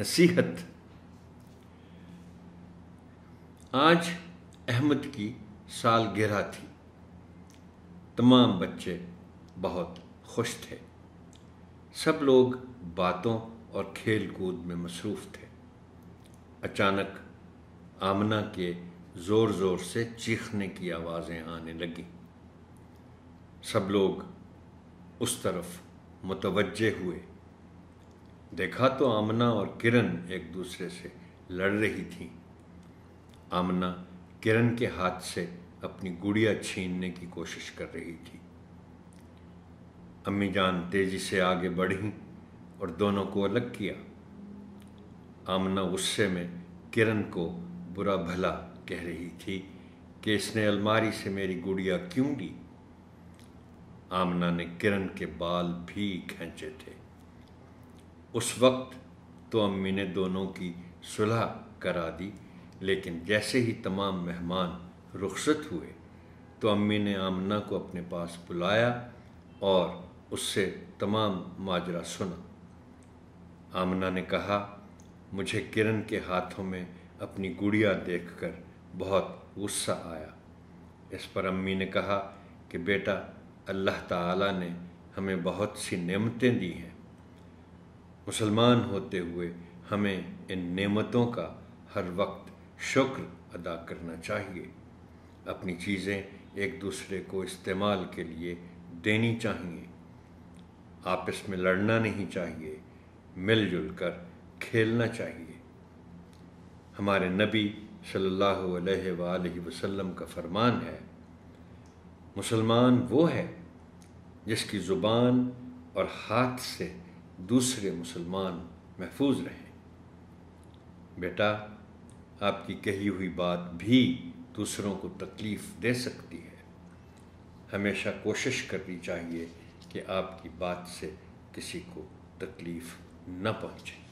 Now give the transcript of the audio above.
नसीहत आज अहमद की सालगिरह थी तमाम बच्चे बहुत खुश थे सब लोग बातों और खेल कूद में मसरूफ़ थे अचानक आमना के ज़ोर ज़ोर से चीखने की आवाज़ें आने लगीं सब लोग उस तरफ मुतवजह हुए देखा तो आमना और किरण एक दूसरे से लड़ रही थी आमना किरण के हाथ से अपनी गुड़िया छीनने की कोशिश कर रही थी अम्मी जान तेजी से आगे बढ़ी और दोनों को अलग किया आमना गुस्से में किरण को बुरा भला कह रही थी कि इसने अलमारी से मेरी गुड़िया क्यों ली आमना ने किरण के बाल भी खींचे थे उस वक्त तो अम्मी ने दोनों की सुलह करा दी लेकिन जैसे ही तमाम मेहमान रुखसत हुए तो अम्मी ने आमना को अपने पास बुलाया और उससे तमाम माजरा सुना आमना ने कहा मुझे किरण के हाथों में अपनी गुड़िया देखकर बहुत गुस्सा आया इस पर अम्मी ने कहा कि बेटा अल्लाह ताला ने हमें बहुत सी नेमतें दी हैं मुसलमान होते हुए हमें इन नेमतों का हर वक्त शुक्र अदा करना चाहिए अपनी चीज़ें एक दूसरे को इस्तेमाल के लिए देनी चाहिए आपस में लड़ना नहीं चाहिए मिलजुल कर खेलना चाहिए हमारे नबी सल्लल्लाहु अलैहि वसल्लम का फरमान है मुसलमान वो है जिसकी ज़ुबान और हाथ से दूसरे मुसलमान महफूज रहें बेटा आपकी कही हुई बात भी दूसरों को तकलीफ़ दे सकती है हमेशा कोशिश करनी चाहिए कि आपकी बात से किसी को तकलीफ़ न पहुंचे